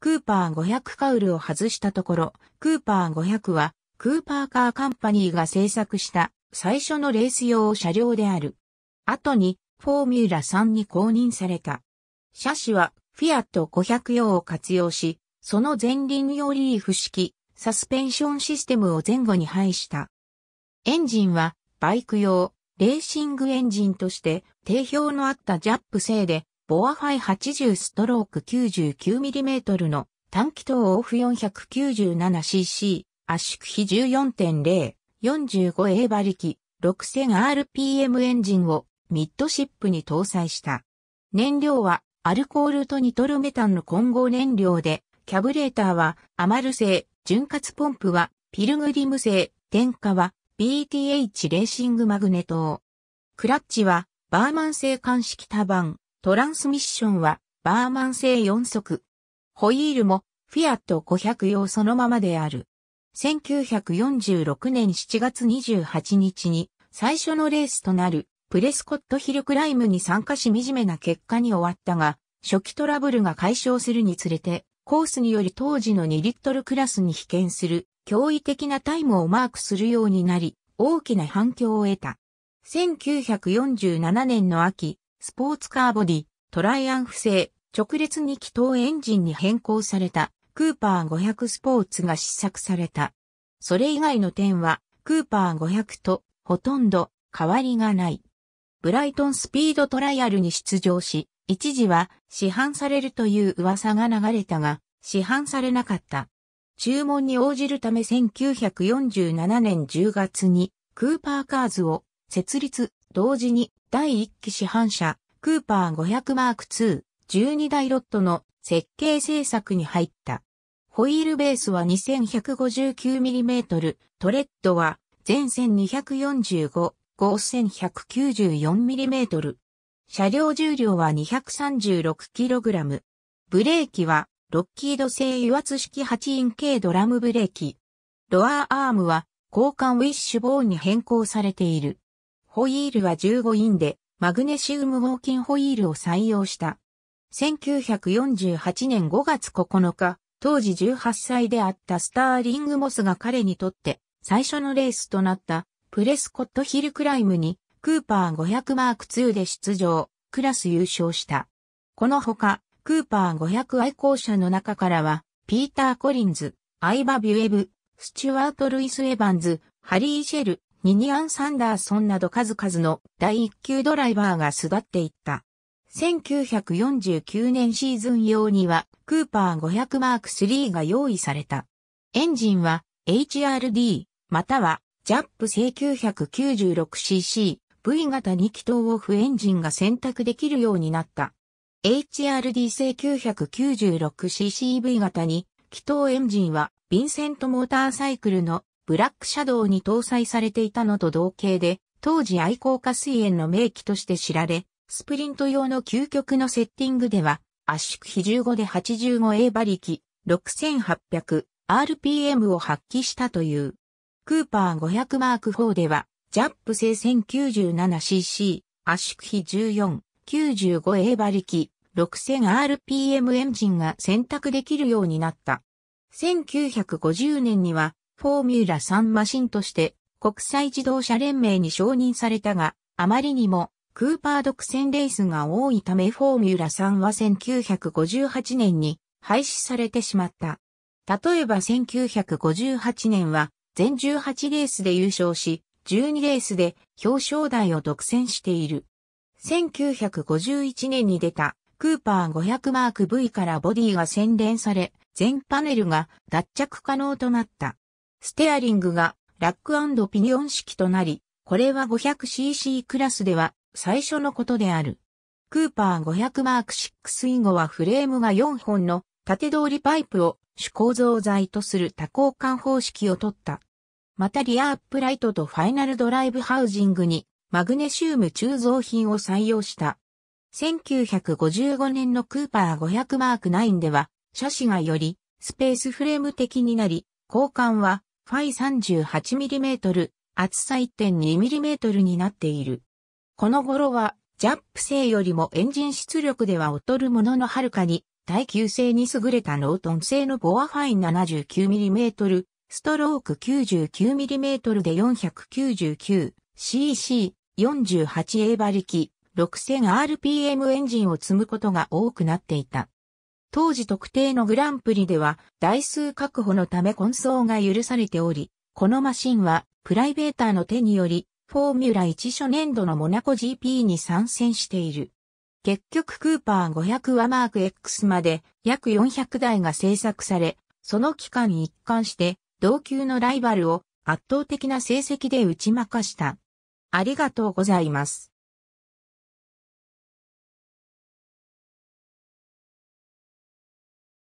クーパー500カウルを外したところ、クーパー500は、クーパーカーカンパニーが製作した最初のレース用車両である。後に、フォーミュラ3に公認された。車種は、フィアット500用を活用し、その前輪用リーフ式、サスペンションシステムを前後に配した。エンジンは、バイク用、レーシングエンジンとして、定評のあったジャップ製で、ボアファイ80ストローク 99mm の短気筒オフ 497cc、圧縮比14.0、45A 馬力、6000rpm エンジンをミッドシップに搭載した。燃料はアルコールとニトルメタンの混合燃料で、キャブレーターはアマル製、潤滑ポンプはピルグリム製、点火は BTH レーシングマグネトクラッチはバーマン製鑑式多番。トランスミッションは、バーマン製4速。ホイールも、フィアット500用そのままである。1946年7月28日に、最初のレースとなる、プレスコットヒルクライムに参加し惨めな結果に終わったが、初期トラブルが解消するにつれて、コースにより当時の2リットルクラスに被験する、驚異的なタイムをマークするようになり、大きな反響を得た。1947年の秋、スポーツカーボディ、トライアンフ製、直列に気筒エンジンに変更された、クーパー500スポーツが試作された。それ以外の点は、クーパー500と、ほとんど、変わりがない。ブライトンスピードトライアルに出場し、一時は、市販されるという噂が流れたが、市販されなかった。注文に応じるため1947年10月にクーパーカーズを設立。同時に第1期市販車、クーパー5 0 0ク2 12台ロットの設計制作に入った。ホイールベースは 2159mm、トレッドは全線245、5 194mm。車両重量は 236kg。ブレーキはロッキード製油圧式8イン系ドラムブレーキ。ロアーアームは交換ウィッシュボーンに変更されている。ホイールは15インで、マグネシウム合金ホイールを採用した。1948年5月9日、当時18歳であったスターリングモスが彼にとって最初のレースとなったプレスコットヒルクライムにクーパー500マーク2で出場、クラス優勝した。このほか、クーパー500愛好者の中からは、ピーター・コリンズ、アイバ・ビュエブ、スチュワート・ルイス・エヴァンズ、ハリー・シェル、ニニアン・サンダーソンなど数々の第一級ドライバーが巣立っていった。1949年シーズン用には、クーパー5 0 0ク3が用意された。エンジンは HRD、または JAP 製 996cc、V 型2気筒オフエンジンが選択できるようになった。HRD 製 996ccV 型に気筒エンジンはヴィンセントモーターサイクルのブラックシャドウに搭載されていたのと同型で、当時愛好家水炎の名機として知られ、スプリント用の究極のセッティングでは、圧縮比15で 85A 馬力、6800RPM を発揮したという。クーパー 500M4 では、ジャップ製 1097cc、圧縮比14、95A 馬力、6000RPM エンジンが選択できるようになった。1950年には、フォーミュラ3マシンとして国際自動車連盟に承認されたが、あまりにもクーパー独占レースが多いためフォーミュラ3は1958年に廃止されてしまった。例えば1958年は全18レースで優勝し、12レースで表彰台を独占している。1951年に出たクーパー500マーク V からボディが洗練され、全パネルが脱着可能となった。ステアリングがラックピニオン式となり、これは 500cc クラスでは最初のことである。クーパー5 0 0ク6以後はフレームが4本の縦通りパイプを主構造材とする多交換方式を取った。またリアアップライトとファイナルドライブハウジングにマグネシウム鋳造品を採用した。1955年のクーパー5 0 0ク9では、車種がよりスペースフレーム的になり、交換はファイ 38mm、厚さ 1.2mm になっている。この頃は、ジャップ製よりもエンジン出力では劣るもののはるかに、耐久性に優れたノートン製のボアファイン 79mm、ストローク 99mm で 499cc48A 馬力 6000rpm エンジンを積むことが多くなっていた。当時特定のグランプリでは台数確保のため混走が許されており、このマシンはプライベーターの手によりフォーミュラ1初年度のモナコ GP に参戦している。結局クーパー500はマーク X まで約400台が製作され、その期間一貫して同級のライバルを圧倒的な成績で打ち負かした。ありがとうございます。